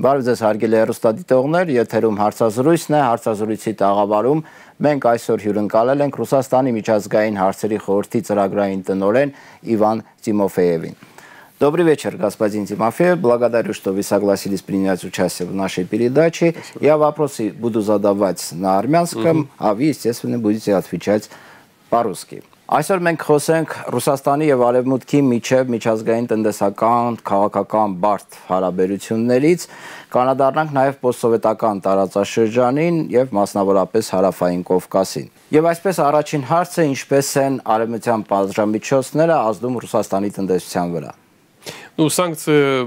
Բարև ձեզ հարգելի հեռուստադիտողներ, եթերում հարցազրույցն է, հարցազրույցի տաղավարում մենք այսօր հյուրընկալել ենք Ռուսաստանի միջազգային հարցերի խորհրդի ծրագրային տնօրեն Իվան Տիմոֆեևին։ Добрый вечер, господин Тимофеев. Благодарю, что вы согласились принять участие в нашей передаче. Спасибо. Я вопросы буду задавать на армянском, угу. а вы, естественно, будете отвечать по-русски. Այսօր մենք խոսենք Ռուսաստանի եւ Արևմուտքի միջև միջազգային տնտեսական, քաղաքական բարդ հարաբերություններից, կանադառնանք նաեւ post-սովետական տարածաշրջանին եւ մասնավորապես Հարավային Կովկասին։ Եվ այսպես առաջին հարցը ինչպես են արևմտյան պատժամիջոցները ազդում Ռուսաստանի տնտեսության վրա։ Ну, санкции э,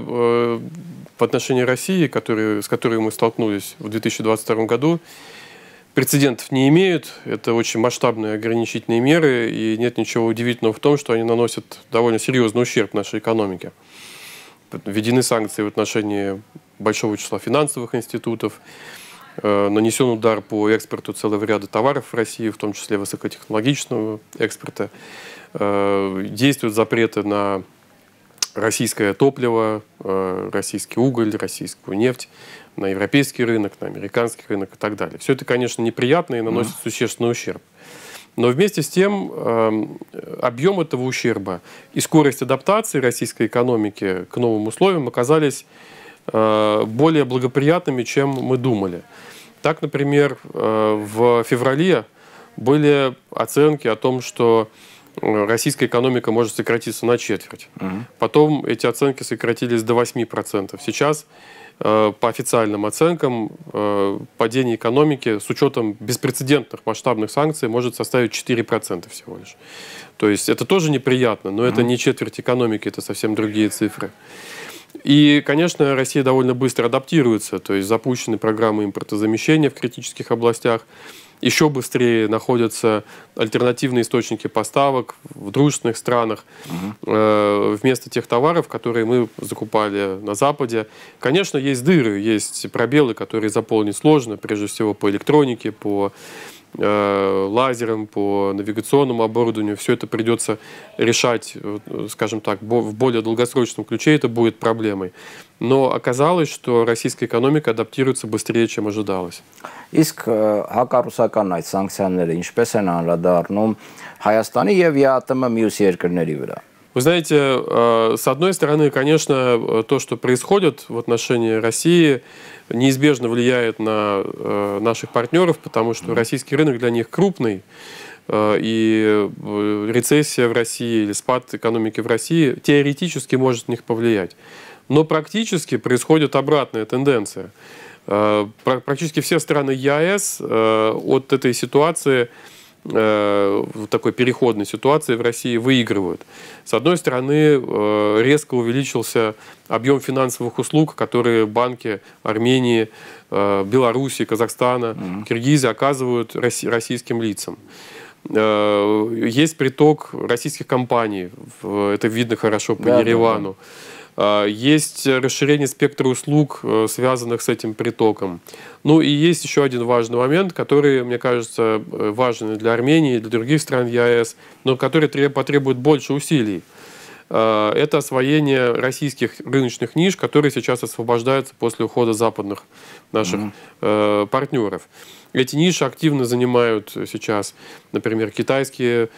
в отношении России, которые, с которыми мы столкнулись в 2022 году, прецедентов не имеют. Это очень масштабные ограничительные меры, и нет ничего удивительного в том, что они наносят довольно серьезный ущерб нашей экономике. Введены санкции в отношении большого числа финансовых институтов, э, нанесен удар по экспорту целого ряда товаров в России, в том числе высокотехнологичного экспорта. Э, действуют запреты на российское топливо, э, российский уголь, российскую нефть на европейский рынок, на американский рынок и так далее. Все это, конечно, неприятно и наносит существенный ущерб. Но вместе с тем эм, объем этого ущерба и скорость адаптации российской экономики к новым условиям оказались э, более благоприятными, чем мы думали. Так, например, э, в феврале были оценки о том, что Э, российская экономика может сократиться на четверть. Угу. Потом эти оценки сократились до 8%. Сейчас э, по официальным оценкам э, падение экономики с учетом беспрецедентных масштабных санкций может составить 4% всего лишь. То есть это тоже неприятно, но это не четверть экономики, это совсем другие цифры. И, конечно, Россия довольно быстро адаптируется, то есть запущены программы импортозамещения в критических областях, еще быстрее находятся альтернативные источники поставок в дружественных странах угу. э, вместо тех товаров, которые мы закупали на Западе. Конечно, есть дыры, есть пробелы, которые заполнить сложно, прежде всего по электронике, по Э, лазером, по навигационному оборудованию. Все это придется решать, э, скажем так, в более долгосрочном ключе, это будет проблемой. Но оказалось, что российская экономика адаптируется быстрее, чем ожидалось. Իսկ э, հակառուսական այդ սանկցիաները ինչպես են անդրադառնում я եւ ԵԱՏՄ մյուս երկրների վրա։ вы знаете, э, с одной стороны, конечно, э, то, что происходит в отношении России, неизбежно влияет на э, наших партнеров, потому что российский рынок для них крупный и рецессия в России или спад экономики в России теоретически может на них повлиять. Но практически происходит обратная тенденция. Практически все страны ЕАЭС от этой ситуации Э, в такой переходной ситуации в России выигрывают. С одной стороны, э, резко увеличился объем финансовых услуг, которые банки Армении, э, Белоруссии, Казахстана, Киргизии оказывают российским лицам. Есть приток российских компаний, это видно хорошо по да, Еревану. Да, да. А, есть расширение спектра услуг, э, связанных с этим притоком. Ну и есть еще один важный момент, который, мне кажется, э, важен для Армении, и для других стран ЕАЭС, но который потребует больше усилий. А, это освоение российских рыночных ниш, которые сейчас освобождаются после ухода западных наших mm-hmm. партнеров. Эти ниши активно занимают сейчас, например, китайские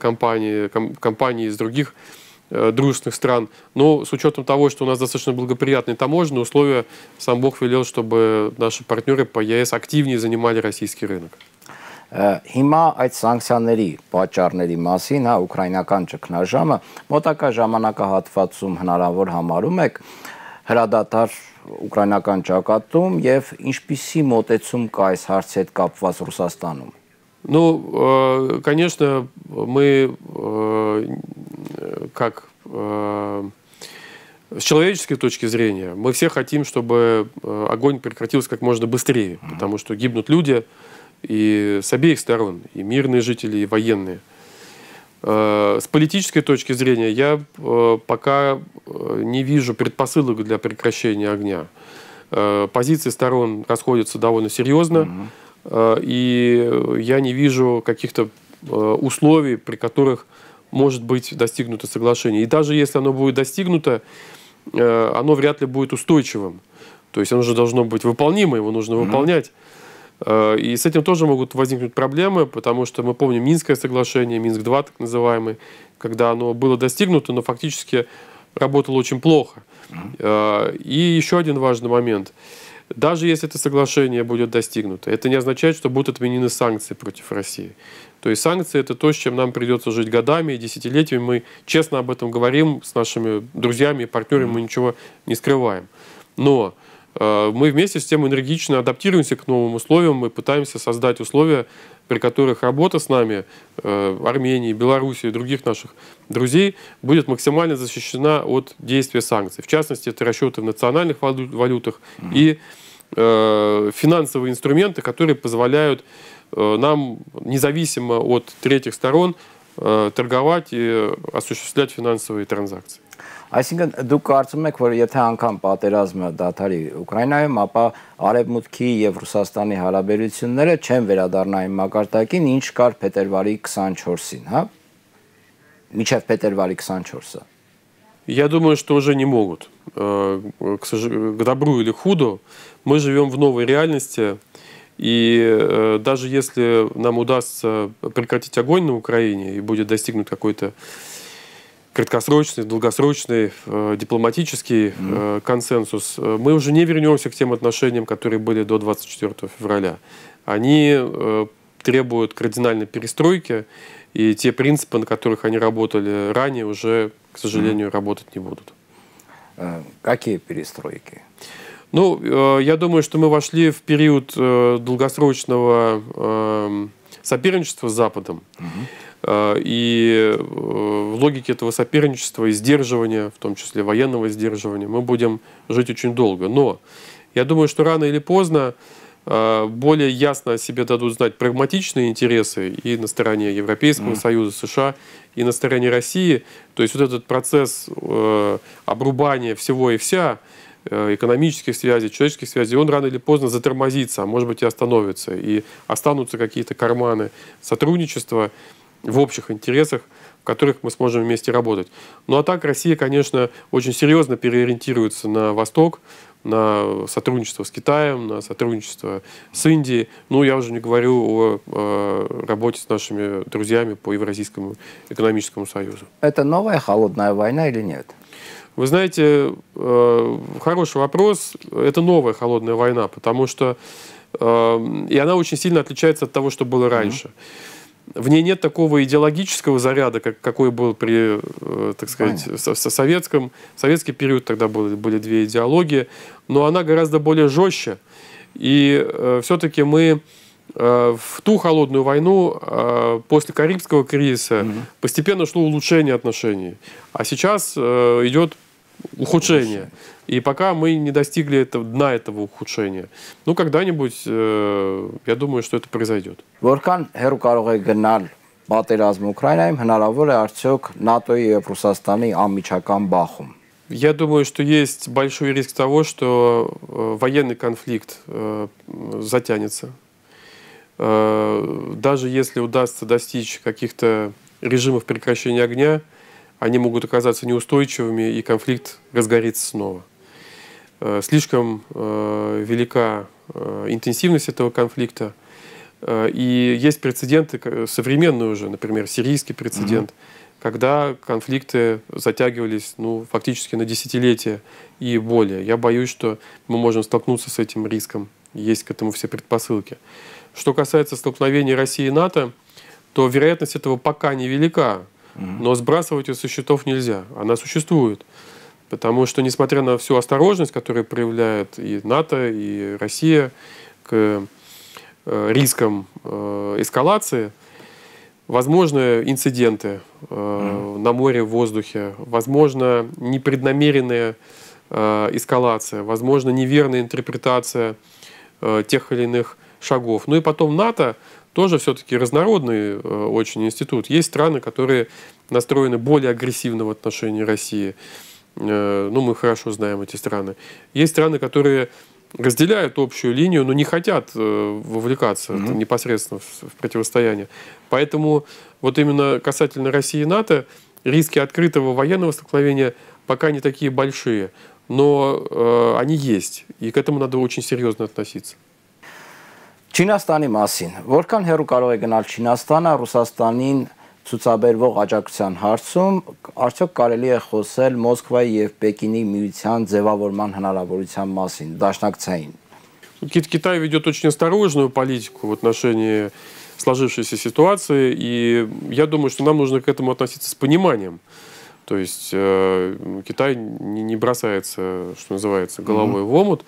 компании, компании из других стран дружественных стран. Но с учетом того, что у нас достаточно благоприятные таможенные условия, сам Бог велел, чтобы наши партнеры по ЕС активнее занимали российский рынок. Հիմա այդ սանկցիաների պատճառների մասին, հա, ուկրաինական ճգնաժամը մոտակա ժամանակահատվածում հնարավոր համարում եք հրադադար ուկրաինական ճակատում եւ ինչպիսի մոտեցում կա այս հարցի հետ կապված Ռուսաստանում ну, э, конечно, мы э, как э, с человеческой точки зрения, мы все хотим, чтобы огонь прекратился как можно быстрее, потому что гибнут люди и с обеих сторон, и мирные жители, и военные. С политической точки зрения я пока не вижу предпосылок для прекращения огня. Позиции сторон расходятся довольно серьезно. Mm-hmm. Э, и я не вижу каких-то э, условий, при которых может быть достигнуто соглашение. И даже если оно будет достигнуто, э, оно вряд ли будет устойчивым. То есть оно же должно быть выполнимо, его нужно mm-hmm. выполнять. И с этим тоже могут возникнуть проблемы, потому что мы помним Минское соглашение, Минск-2 так называемый, когда оно было достигнуто, но фактически работало очень плохо. Mm-hmm. И еще один важный момент – даже если это соглашение будет достигнуто, это не означает, что будут отменены санкции против России. То есть санкции – это то, с чем нам придется жить годами и десятилетиями. Мы честно об этом говорим с нашими друзьями и партнерами, мы ничего не скрываем. Но э, мы вместе с тем энергично адаптируемся к новым условиям, мы пытаемся создать условия, при которых работа с нами, э, Армении, Белоруссии и других наших друзей, будет максимально защищена от действия санкций. В частности, это расчеты в национальных валютах и э, финансовые инструменты, которые позволяют э, нам, независимо от третьих сторон, э, торговать и осуществлять финансовые транзакции. Այսինքն դուք կարծում եք, որ եթե անգամ պատերազմը դադարի Ուկրաինայում, ապա Արևմուտքի եւ Ռուսաստանի հարաբերությունները չեն վերադառնա այն մակարդակին, ինչ կար փետրվարի 24-ին, հա? Միջև փետրվարի 24-ը։ Я думаю, что уже не могут. К, к добру или худу, мы живем в новой реальности, и даже если нам удастся прекратить огонь на Украине и будет достигнут какой-то э, краткосрочный, долгосрочный, э, дипломатический э, консенсус, э, мы уже не вернемся к тем отношениям, которые были до 24 февраля. Они э, требуют кардинальной перестройки, и те принципы, на которых они работали ранее, уже, к сожалению, mm. работать не будут. Э, какие перестройки? Ну, э, я думаю, что мы вошли в период долгосрочного эм, соперничества с Западом. Mm -hmm. Э, и э, в логике этого соперничества и сдерживания, в том числе военного сдерживания, мы будем жить очень долго. Но я думаю, что рано или поздно э, более ясно о себе дадут знать прагматичные интересы и на стороне Европейского mm. Союза, США, и на стороне России. То есть вот этот процесс обрубания всего и вся, экономических связей, человеческих связей, он рано или поздно затормозится, а может быть и остановится. И останутся какие-то карманы сотрудничества, в общих интересах, в которых мы сможем вместе работать. Ну а так Россия, конечно, очень серьезно переориентируется на Восток, на сотрудничество с Китаем, на сотрудничество с Индией. Ну, я уже не говорю о э, работе с нашими друзьями по Евразийскому экономическому союзу. Это новая холодная война или нет? Вы знаете, э, хороший вопрос. Это новая холодная война, потому что э, и она очень сильно отличается от того, что было раньше. Mm -hmm в ней нет такого идеологического заряда, как, какой был при, э, так сказать, со, со советском. советский период тогда были, были две идеологии, но она гораздо более жестче. И э, все-таки мы э, в ту холодную войну э, после Карибского кризиса угу. постепенно шло улучшение отношений. А сейчас э, идет ухудшение. И пока мы не достигли этого, дна этого ухудшения. Ну, когда-нибудь, э, я думаю, что это произойдет. Որքան հերու կարող է գնալ պատերազմը Ուկրաինայում, հնարավոր է արդյոք ՆԱՏՕ-ի եւ Ռուսաստանի անմիջական բախում։ Я думаю, что есть большой риск того, что э, военный конфликт э, затянется. Э, даже если удастся достичь каких-то режимов прекращения огня, они могут оказаться неустойчивыми, и конфликт разгорится снова. Э, слишком э, велика э, интенсивность этого конфликта. И есть прецеденты современные уже, например, сирийский прецедент, mm когда конфликты затягивались ну, фактически на десятилетия и более. Я боюсь, что мы можем столкнуться с этим риском. Есть к этому все предпосылки. Что касается столкновения России и НАТО, то вероятность этого пока невелика. Но сбрасывать ее со счетов нельзя. Она существует. Потому что, несмотря на всю осторожность, которую проявляет и НАТО, и Россия к э, рискам э, эскалации, возможны инциденты э, на море, в воздухе, возможно, непреднамеренная эскалация, возможно, неверная интерпретация тех или иных шагов. Ну и потом НАТО тоже все-таки разнородный э, очень институт. Есть страны, которые настроены более агрессивно в отношении России. Э, ну, мы хорошо знаем эти страны. Есть страны, которые разделяют общую линию, но не хотят э, вовлекаться mm-hmm. непосредственно в противостояние. Поэтому вот именно касательно России и НАТО риски открытого военного столкновения пока не такие большие, но э, они есть, и к этому надо очень серьезно относиться. Չինաստանի մասին, որքան հերո կարող է գնալ Չինաստանը Ռուսաստանին ցուցաբերվող աջակցության հարցում, արդյոք կարելի է խոսել Մոսկվայի եւ Պեկինի միության ձևավորման հնարավորության մասին, դաշնակցային։ Китай ведет очень осторожную политику в отношении сложившейся ситуации, и я думаю, что нам нужно к этому относиться с пониманием. То есть э, Китай не, не бросается, что называется, головой mm-hmm. в омут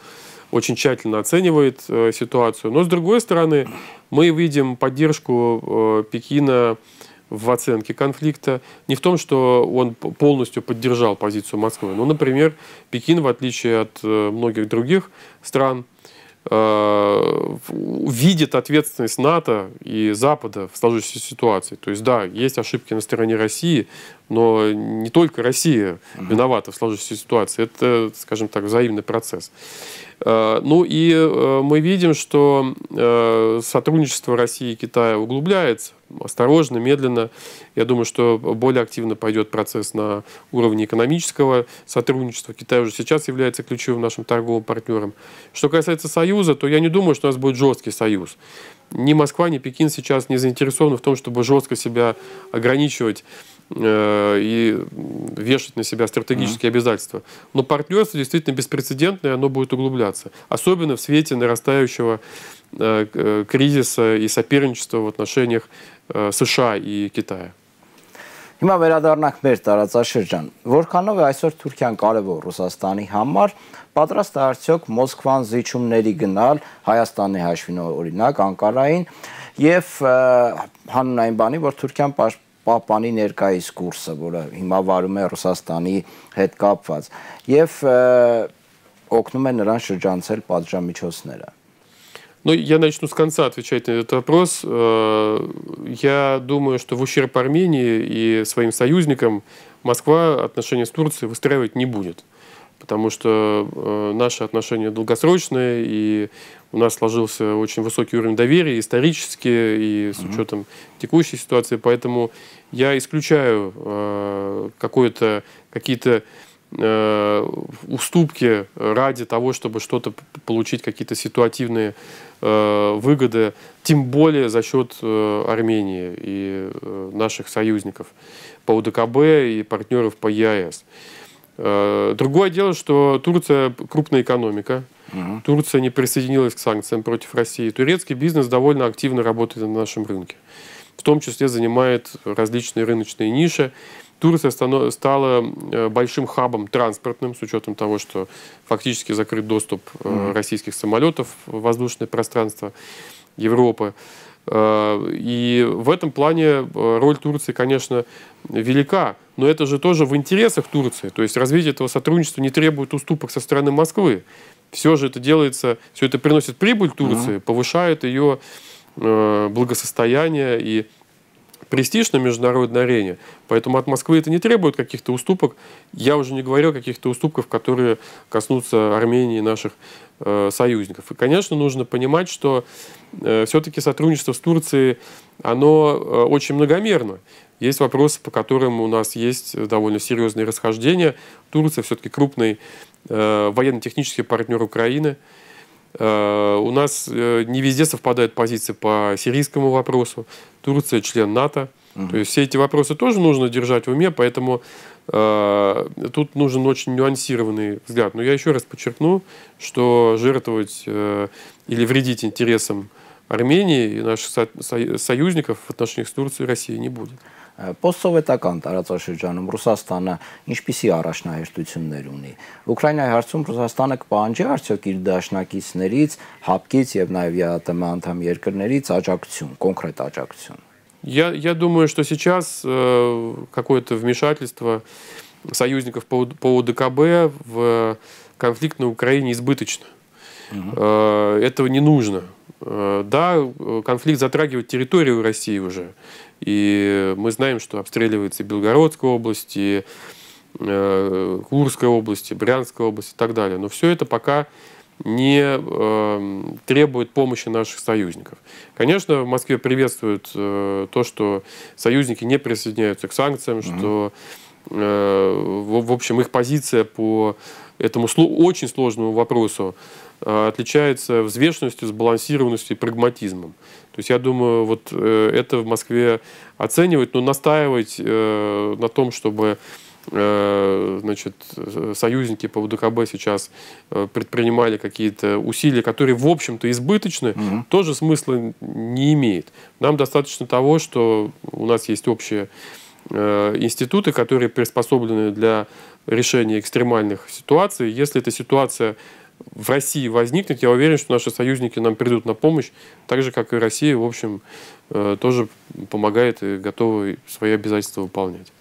очень тщательно оценивает э, ситуацию. Но, с другой стороны, мы видим поддержку э, Пекина в оценке конфликта. Не в том, что он полностью поддержал позицию Москвы, но, ну, например, Пекин, в отличие от э, многих других стран, Э, видит ответственность НАТО и Запада в сложившейся ситуации. То есть, да, есть ошибки на стороне России, но не только Россия виновата в сложившейся ситуации. Это, скажем так, взаимный процесс. Э, ну и э, мы видим, что сотрудничество России и Китая углубляется осторожно, медленно. Я думаю, что более активно пойдет процесс на уровне экономического сотрудничества. Китай уже сейчас является ключевым нашим торговым партнером. Что касается Союза, то я не думаю, что у нас будет жесткий Союз. Ни Москва, ни Пекин сейчас не заинтересованы в том, чтобы жестко себя ограничивать э, и вешать на себя стратегические mm-hmm. обязательства. Но партнерство действительно беспрецедентное, оно будет углубляться. Особенно в свете нарастающего э, э, кризиса и соперничества в отношениях США и Китая։ Հիմա վերադառնանք մեր տարածաշրջան։ Որքանով է այսօր Թուրքիան կարևոր Ռուսաստանի համար, պատրաստ է արդյոք Մոսկվան զիջումների գնալ Հայաստանի հաշվին օրինակ Անկարային եւ հանուն այն բանի, որ Թուրքիան պահպանի ներկայիս կուրսը, որը հիմա վարում է Ռուսաստանի հետ կապված եւ օգնում է նրան շրջանցել պատժամիջոցները։ Ну, я начну с конца отвечать на этот вопрос. Э, я думаю, что в ущерб Армении и своим союзникам Москва отношения с Турцией выстраивать не будет. Потому что э, наши отношения долгосрочные, и у нас сложился очень высокий уровень доверия исторически, и с учетом текущей ситуации. Поэтому я исключаю э, какие-то Э, уступки ради того, чтобы что-то получить, какие-то ситуативные э, выгоды, тем более за счет э, Армении и наших союзников по УДКБ и партнеров по ЕАЭС. Другое дело, что Турция крупная экономика. Угу. Турция не присоединилась к санкциям против России. Турецкий бизнес довольно активно работает на нашем рынке. В том числе занимает различные рыночные ниши. Турция стала э, большим хабом транспортным, с учетом того, что фактически закрыт доступ э, российских самолетов в воздушное пространство Европы. Э, и в этом плане роль Турции, конечно, велика, но это же тоже в интересах Турции. То есть развитие этого сотрудничества не требует уступок со стороны Москвы. Все же это делается, все это приносит прибыль Турции, повышает ее благосостояние и престиж на международной арене. Поэтому от Москвы это не требует каких-то уступок. Я уже не говорю о каких-то уступках, которые коснутся Армении и наших э, союзников. И, конечно, нужно понимать, что э, все-таки сотрудничество с Турцией, оно э, очень многомерно. Есть вопросы, по которым у нас есть довольно серьезные расхождения. Турция все-таки крупный э, военно-технический партнер Украины – Э, у нас э, не везде совпадают позиции по сирийскому вопросу. Турция член НАТО. Угу. То есть все эти вопросы тоже нужно держать в уме, поэтому э, тут нужен очень нюансированный взгляд. Но я еще раз подчеркну, что жертвовать э, или вредить интересам Армении и наших со- союзников в отношениях с Турцией и Россией не будет. Պոստսովետական տարածաշրջանում Ռուսաստանը ինչպիսի առաջնահերթություններ ունի։ Ուկրաինայի հարցում Ռուսաստանը կպահանջի արդյոք իր դաշնակիցներից, հապկից եւ նաեւ ԵԱՏՄ անդամ երկրներից աջակցություն, կոնկրետ աջակցություն։ Я я думаю, что сейчас э, какое-то вмешательство союзников по, по ОДКБ в конфликт на Украине избыточно. Угу. Э, этого не нужно. Э, да, э, конфликт затрагивает территорию России уже. И мы знаем, что обстреливается и Белгородская область, и э, Курская область, и Брянская область и так далее. Но все это пока не э, требует помощи наших союзников. Конечно, в Москве приветствуют э, то, что союзники не присоединяются к санкциям, mm-hmm. что, э, в, в общем, их позиция по этому очень сложному вопросу, а, отличается взвешенностью, сбалансированностью и прагматизмом. То есть я думаю, вот э, это в Москве оценивать, но настаивать э, на том, чтобы э, значит, союзники по ВДКБ сейчас предпринимали какие-то усилия, которые, в общем-то, избыточны, угу. тоже смысла не имеет. Нам достаточно того, что у нас есть общие институты, которые приспособлены для решения экстремальных ситуаций. Если эта ситуация в России возникнет, я уверен, что наши союзники нам придут на помощь, так же, как и Россия, в общем, тоже помогает и готова свои обязательства выполнять։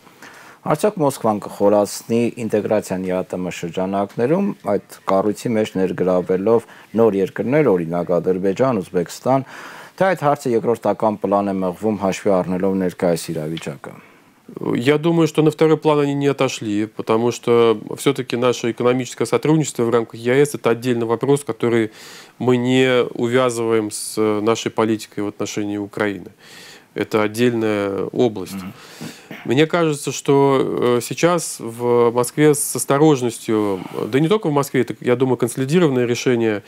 Արդյոք Մոսկվան կխորացնի ինտեգրացիան ԵԱՏՄ շրջանակներում այդ կառույցի մեջ ներգրավելով նոր երկրներ, օրինակ Ադրբեջան, Ուզբեկստան, թե այդ հարցը երկրորդական պլան է մղվում հաշվի առնելով ներկայիս իրավիճակը։ я думаю, что на второй план они не отошли, потому что все-таки наше экономическое сотрудничество в рамках ЕАЭС – это отдельный вопрос, который мы не увязываем с э, нашей политикой в отношении Украины. Это отдельная область. Мне кажется, что э, сейчас в Москве с осторожностью, да не только в Москве, это, я думаю, консолидированное решение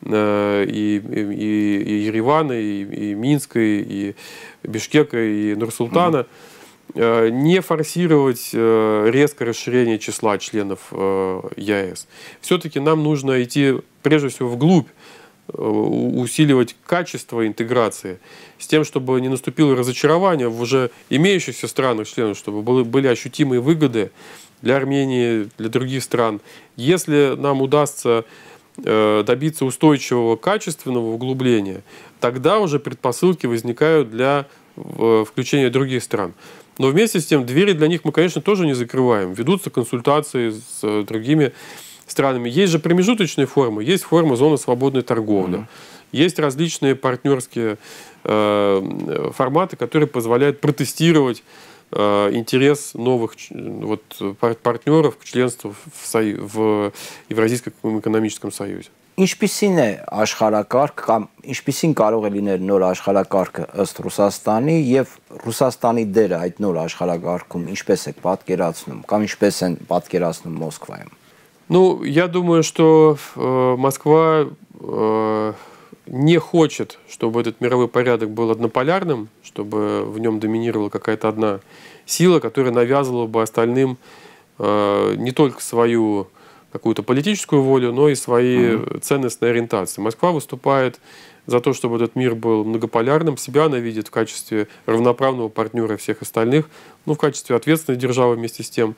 э, и, и, и Еревана, и, и Минска, и Бишкека, и Нурсултана. Mm-hmm Э, не форсировать э, резко расширение числа членов э, ЕАЭС. Все-таки нам нужно идти, прежде всего, вглубь, усиливать качество интеграции, с тем, чтобы не наступило разочарование в уже имеющихся странах членов, чтобы были ощутимые выгоды для Армении, для других стран. Если нам удастся добиться устойчивого качественного углубления, тогда уже предпосылки возникают для включения других стран. Но вместе с тем двери для них мы, конечно, тоже не закрываем. Ведутся консультации с э, другими странами. Есть же промежуточные формы, есть форма зоны свободной торговли. Mm -hmm. Есть различные партнерские э, форматы, которые позволяют протестировать э, интерес новых вот, партнеров к членству в, в Евразийском экономическом союзе. Ինչպիսին է աշխարակարգ կամ ինչպիսին կարող է լինել նոր աշխարակարգը ըստ Ռուսաստանի եւ Ռուսաստանի դերը այդ նոր աշխարակարգում ինչպես է պատկերացնում կամ ինչպես են պատկերացնում Մոսկվայում։ Ну, я думаю, что э, Москва э, не хочет, чтобы этот мировой порядок был однополярным, чтобы в нем доминировала какая-то одна сила, которая навязывала бы остальным э, не только свою какую-то политическую волю, но и свои mm-hmm. ценностные ориентации. Москва выступает за то, чтобы этот мир был многополярным. Себя она видит в качестве равноправного партнера всех остальных, ну, в качестве ответственной державы вместе с тем.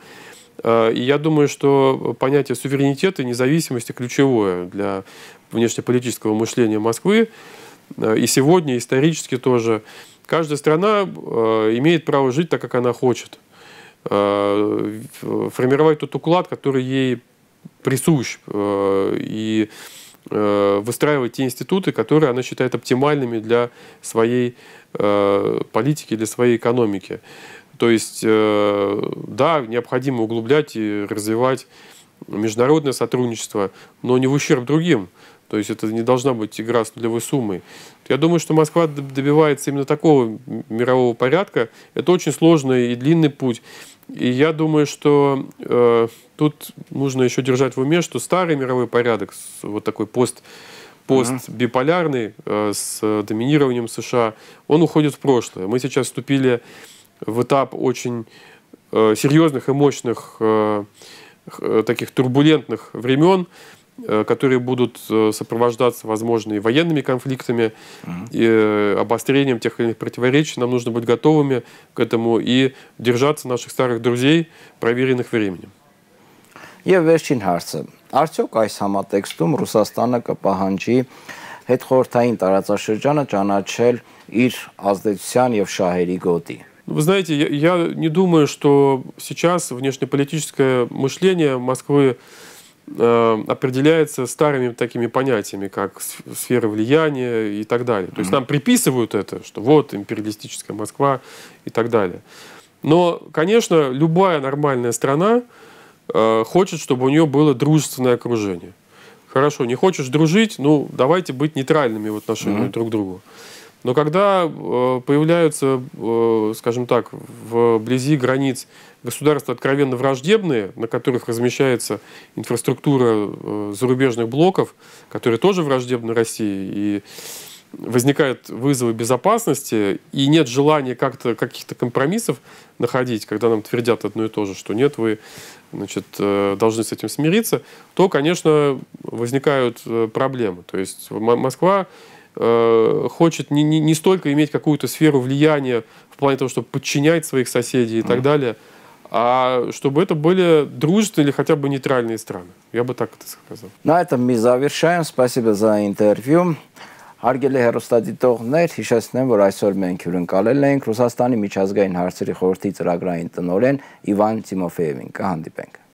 А, и я думаю, что понятие суверенитета и независимости ключевое для внешнеполитического мышления Москвы. А, и сегодня, исторически тоже. Каждая страна а, имеет право жить так, как она хочет. Э, формировать тот уклад, который ей присущ. Э, и э, выстраивать те институты, которые она считает оптимальными для своей э, политики, для своей экономики. То есть, да, необходимо углублять и развивать международное сотрудничество, но не в ущерб другим. То есть это не должна быть игра с нулевой суммой. Я думаю, что Москва добивается именно такого мирового порядка. Это очень сложный и длинный путь. И я думаю, что э, тут нужно еще держать в уме, что старый мировой порядок, вот такой пост, пост mm-hmm. биполярный э, с доминированием США, он уходит в прошлое. Мы сейчас вступили в этап очень э, серьезных и мощных э, э таких турбулентных времен, Э, которые будут э, сопровождаться, возможно, и военными конфликтами, и э, обострением тех или иных противоречий. Нам нужно быть готовыми к этому и держаться наших старых друзей, проверенных временем. Я Եվ վերջին հարցը. Արդյոք այս համատեքստում Ռուսաստանը կպահանջի հետխորհրդային տարածաշրջանը чаначел ир ազդեցության եւ շահերի готи. Ну, вы знаете, я, я не думаю, что сейчас внешнеполитическое мышление Москвы Э, определяется старыми такими понятиями, как сфера влияния и так далее. То есть нам приписывают это, что вот империалистическая Москва и так далее. Но, конечно, любая нормальная страна э, хочет, чтобы у нее было дружественное окружение. Хорошо, не хочешь дружить, ну давайте быть нейтральными в отношении mm-hmm. друг к другу. Но когда э, появляются, э, скажем так, вблизи границ государства откровенно враждебные, на которых размещается инфраструктура э, зарубежных блоков, которые тоже враждебны России, и возникают вызовы безопасности, и нет желания как-то каких-то компромиссов находить, когда нам твердят одно и то же, что нет, вы значит, э, должны с этим смириться, то, конечно, возникают э, проблемы. То есть Москва Э, хочет не, не, не столько иметь какую-то сферу влияния в плане того, чтобы подчинять своих соседей и mm-hmm. так далее, а чтобы это были дружественные или хотя бы нейтральные страны. Я бы так это сказал. На этом мы завершаем. Спасибо за интервью։ Հարգելի հերոստատիտողներ, հիշեցնեմ, որ այսօր մենք հյուրընկալել էինք Ռուսաստանի միջազգային հարցերի խորհրդի ծրագրային տնօրեն Իվան Տիմոֆեևին։ Կհանդիպենք։